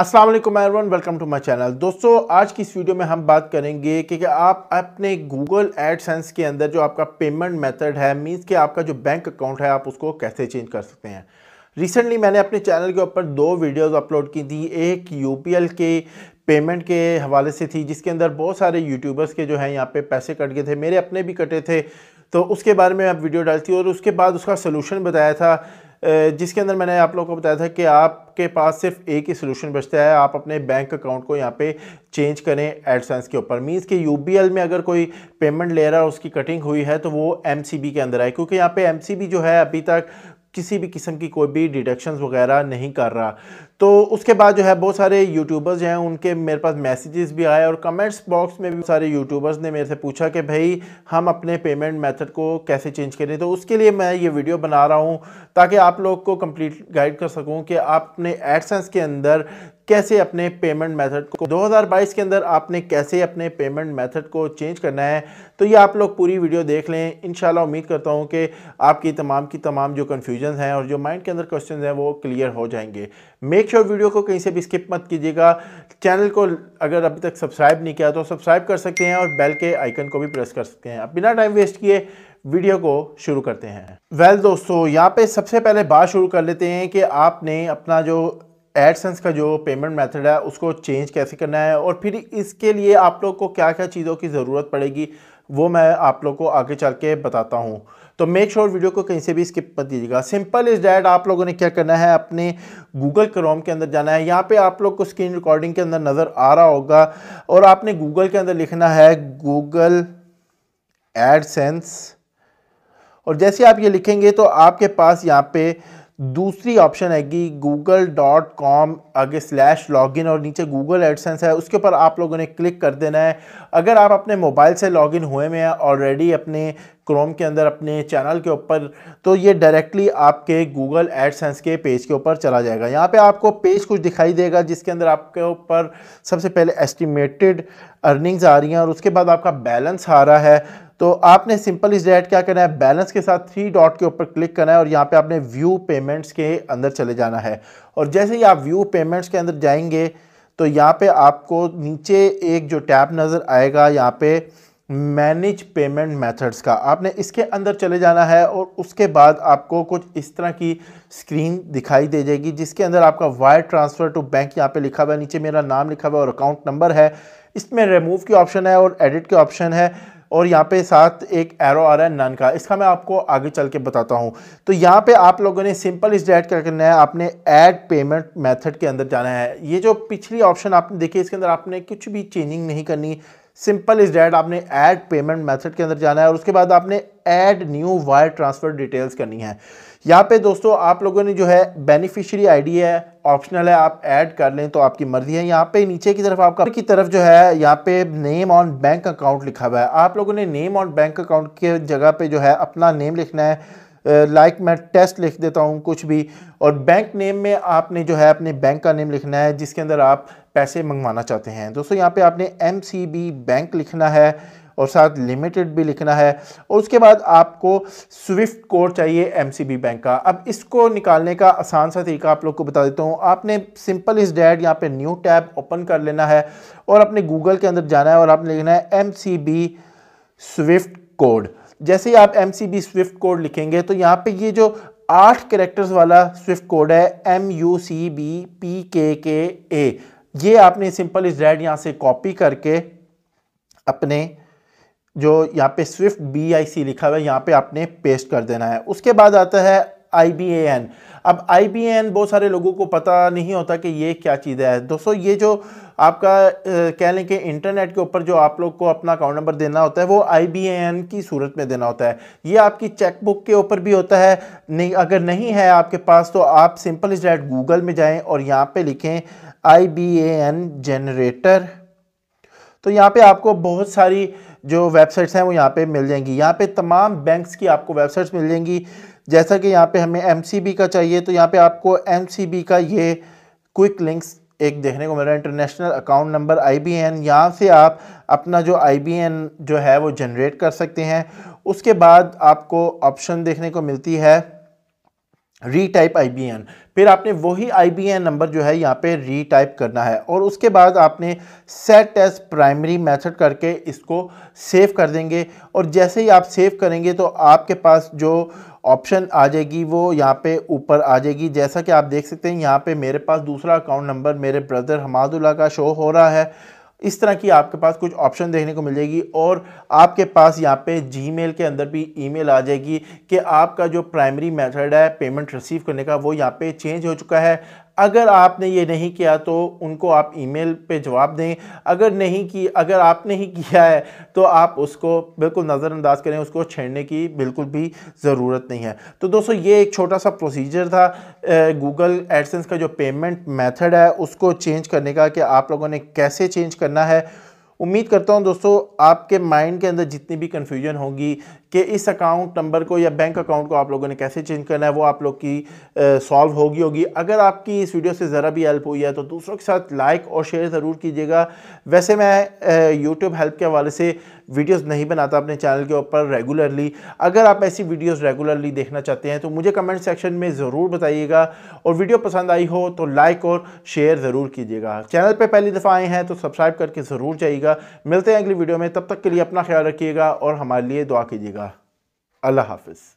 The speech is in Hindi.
अस्सलाम वालेकुम everyone welcome to my channel दोस्तों आज की इस वीडियो में हम बात करेंगे कि, आप अपने गूगल एडसेंस के अंदर जो आपका पेमेंट मेथड है मींस कि आपका जो बैंक अकाउंट है आप उसको कैसे चेंज कर सकते हैं रिसेंटली मैंने अपने चैनल के ऊपर दो वीडियोस अपलोड की थी एक एल के पेमेंट के हवाले से थी जिसके अंदर बहुत सारे यूट्यूबर्स के जो हैं यहाँ पे पैसे कट गए थे मेरे अपने भी कटे थे तो उसके बारे में आप वीडियो डालती और उसके बाद उसका सोल्यूशन बताया था जिसके अंदर मैंने आप लोगों को बताया था कि आपके पास सिर्फ एक ही सोल्यूशन बचता है आप अपने बैंक अकाउंट को यहाँ पे चेंज करें एडसेंस के ऊपर मीन्स कि यू में अगर कोई पेमेंट ले रहा है उसकी कटिंग हुई है तो वो एम के अंदर आए क्योंकि यहाँ पे एम जो है अभी तक किसी भी किस्म की कोई भी डिडक्शन वगैरह नहीं कर रहा तो उसके बाद जो है बहुत सारे यूट्यूबर्स हैं उनके मेरे पास मैसेजेस भी आए और कमेंट्स बॉक्स में भी सारे यूट्यूबर्स ने मेरे से पूछा कि भाई हम अपने पेमेंट मेथड को कैसे चेंज करें तो उसके लिए मैं ये वीडियो बना रहा हूँ ताकि आप लोग को कंप्लीट गाइड कर सकूँ कि आपने एडसेंस के अंदर कैसे अपने पेमेंट मेथड को 2022 के अंदर आपने कैसे अपने पेमेंट मेथड को चेंज करना है तो ये आप लोग पूरी वीडियो देख लें इन उम्मीद करता हूँ कि आपकी तमाम की तमाम जो कन्फ्यूजन हैं और जो माइंड के अंदर क्वेश्चन हैं वो क्लियर हो जाएंगे मेक श्योर वीडियो को कहीं से भी स्किप मत कीजिएगा चैनल को अगर अभी तक सब्सक्राइब नहीं किया तो सब्सक्राइब कर सकते हैं और बेल के आइकन को भी प्रेस कर सकते हैं अब बिना टाइम वेस्ट किए वीडियो को शुरू करते हैं वेल well, दोस्तों यहाँ पे सबसे पहले बात शुरू कर लेते हैं कि आपने अपना जो एडसेंस का जो पेमेंट मेथड है उसको चेंज कैसे करना है और फिर इसके लिए आप लोग को क्या क्या चीज़ों की ज़रूरत पड़ेगी वो मैं आप लोग को आगे चल के बताता हूँ तो मेक श्योर sure वीडियो को कहीं से भी स्किप मत दीजिएगा सिंपल इज डैट आप लोगों ने क्या करना है अपने गूगल क्रोम के अंदर जाना है यहाँ पे आप लोग को स्क्रीन रिकॉर्डिंग के अंदर नज़र आ रहा होगा और आपने गूगल के अंदर लिखना है गूगल एडसेंस और जैसे आप ये लिखेंगे तो आपके पास यहाँ पे दूसरी ऑप्शन है कि गूगल डॉट कॉम आगे स्लैश लॉगिन और नीचे गूगल एडसेंस है उसके ऊपर आप लोगों ने क्लिक कर देना है अगर आप अपने मोबाइल से लॉगिन हुए में हैं ऑलरेडी अपने क्रोम के अंदर अपने चैनल के ऊपर तो ये डायरेक्टली आपके गूगल एडसेंस के पेज के ऊपर चला जाएगा यहाँ पे आपको पेज कुछ दिखाई देगा जिसके अंदर आपके ऊपर सबसे पहले एस्टिमेटेड अर्निंग्स आ रही हैं और उसके बाद आपका बैलेंस आ रहा है तो आपने सिंपल इस डायट क्या करना है बैलेंस के साथ थ्री डॉट के ऊपर क्लिक करना है और यहाँ पे आपने व्यू पेमेंट्स के अंदर चले जाना है और जैसे ही आप व्यू पेमेंट्स के अंदर जाएंगे तो यहाँ पे आपको नीचे एक जो टैब नज़र आएगा यहाँ पे मैनेज पेमेंट मेथड्स का आपने इसके अंदर चले जाना है और उसके बाद आपको कुछ इस तरह की स्क्रीन दिखाई दे जाएगी जिसके अंदर आपका वायर ट्रांसफ़र टू बैंक यहाँ पे लिखा हुआ है नीचे मेरा नाम लिखा हुआ है और अकाउंट नंबर है इसमें रिमूव की ऑप्शन है और एडिट के ऑप्शन है और यहाँ पे साथ एक एरो आ रहा है नन का इसका मैं आपको आगे चल के बताता हूँ तो यहाँ पे आप लोगों ने सिंपल इस डेट क्या करना है आपने ऐड पेमेंट मेथड के अंदर जाना है ये जो पिछली ऑप्शन आपने देखी इसके अंदर आपने कुछ भी चेंजिंग नहीं करनी सिंपल इज डैट आपने ऐड पेमेंट मेथड के अंदर जाना है और उसके बाद आपने add new wire transfer details करनी है यहाँ पे दोस्तों आप लोगों ने जो है बेनिफिशियरी आईडी है ऑप्शनल है आप ऐड कर लें तो आपकी मर्जी है यहाँ पे नीचे की तरफ आपका की तरफ जो है यहाँ पे नेम ऑन बैंक अकाउंट लिखा हुआ है आप लोगों ने नेम ऑन बैंक अकाउंट के जगह पे जो है अपना नेम लिखना है लाइक मैं टेस्ट लिख देता हूँ कुछ भी और बैंक नेम में आपने जो है अपने बैंक का नेम लिखना है जिसके अंदर आप पैसे मंगवाना चाहते हैं दोस्तों यहाँ पे आपने एम बैंक लिखना है और साथ लिमिटेड भी लिखना है और उसके बाद आपको स्विफ्ट कोड चाहिए बी बैंक का अब इसको निकालने का आसान सा तरीका आप लोग को बता देता हूँ आपने सिंपल इस डैड यहाँ पे न्यू टैब ओपन कर लेना है और अपने गूगल के अंदर जाना है और आपने लिखना है एम स्विफ्ट कोड जैसे ही आप M C B swift code लिखेंगे तो यहाँ पे ये जो आठ करेक्टर्स वाला स्विफ्ट कोड है M U C B P K K ए ये आपने सिंपल इस रेड यहाँ से कॉपी करके अपने जो यहाँ पे स्विफ्ट बी आई सी लिखा हुआ है यहाँ पे आपने पेस्ट कर देना है उसके बाद आता है आई अब आई बहुत सारे लोगों को पता नहीं होता कि ये क्या चीज़ है दोस्तों ये जो आपका कह लें कि इंटरनेट के ऊपर जो आप लोग को अपना अकाउंट नंबर देना होता है वो आई की सूरत में देना होता है ये आपकी चेकबुक के ऊपर भी होता है नहीं अगर नहीं है आपके पास तो आप सिंपल इज डैट गूगल में जाएं और यहाँ पे लिखें आई जनरेटर तो यहाँ पे आपको बहुत सारी जो वेबसाइट्स हैं वो यहाँ पे मिल जाएंगी यहाँ पे तमाम बैंक्स की आपको वेबसाइट्स मिल जाएंगी जैसा कि यहाँ पे हमें एम का चाहिए तो यहाँ पे आपको एम का ये क्विक लिंक्स एक देखने को मिल रहा है international account number I B N यहाँ से आप अपना जो आई बी एन जो है वो जनरेट कर सकते हैं उसके बाद आपको ऑप्शन देखने को मिलती है री टाइप आई फिर आपने वही आई नंबर जो है यहाँ पे री टाइप करना है और उसके बाद आपने सेट एज प्राइमरी मेथड करके इसको सेव कर देंगे और जैसे ही आप सेव करेंगे तो आपके पास जो ऑप्शन आ जाएगी वो यहाँ पे ऊपर आ जाएगी जैसा कि आप देख सकते हैं यहाँ पे मेरे पास दूसरा अकाउंट नंबर मेरे ब्रदर हमादुल्ला का शो हो रहा है इस तरह की आपके पास कुछ ऑप्शन देखने को मिल जाएगी और आपके पास यहाँ पे जीमेल के अंदर भी ईमेल आ जाएगी कि आपका जो प्राइमरी मेथड है पेमेंट रिसीव करने का वो यहाँ पे चेंज हो चुका है अगर आपने ये नहीं किया तो उनको आप ईमेल पे जवाब दें अगर नहीं की अगर आपने ही किया है तो आप उसको बिल्कुल नज़रअंदाज करें उसको छेड़ने की बिल्कुल भी ज़रूरत नहीं है तो दोस्तों ये एक छोटा सा प्रोसीजर था गूगल एडसेंस का जो पेमेंट मेथड है उसको चेंज करने का कि आप लोगों ने कैसे चेंज करना है उम्मीद करता हूँ दोस्तों आपके माइंड के अंदर जितनी भी कन्फ्यूजन होगी कि इस अकाउंट नंबर को या बैंक अकाउंट को आप लोगों ने कैसे चेंज करना है वो आप लोग की सॉल्व होगी होगी अगर आपकी इस वीडियो से ज़रा भी हेल्प हुई है तो दूसरों के साथ लाइक और शेयर ज़रूर कीजिएगा वैसे मैं यूट्यूब हेल्प के हवाले से वीडियोस नहीं बनाता अपने चैनल के ऊपर रेगुलरली अगर आप ऐसी वीडियोस रेगुलरली देखना चाहते हैं तो मुझे कमेंट सेक्शन में ज़रूर बताइएगा और वीडियो पसंद आई हो तो लाइक और शेयर ज़रूर कीजिएगा चैनल पर पहली दफ़ा आए हैं तो सब्सक्राइब करके ज़रूर जाइएगा कीजिएगा मिलते हैं अगली वीडियो में तब तक के लिए अपना ख्याल रखिएगा और हमारे लिए दुआ कीजिएगा अल्लाह हाफिज़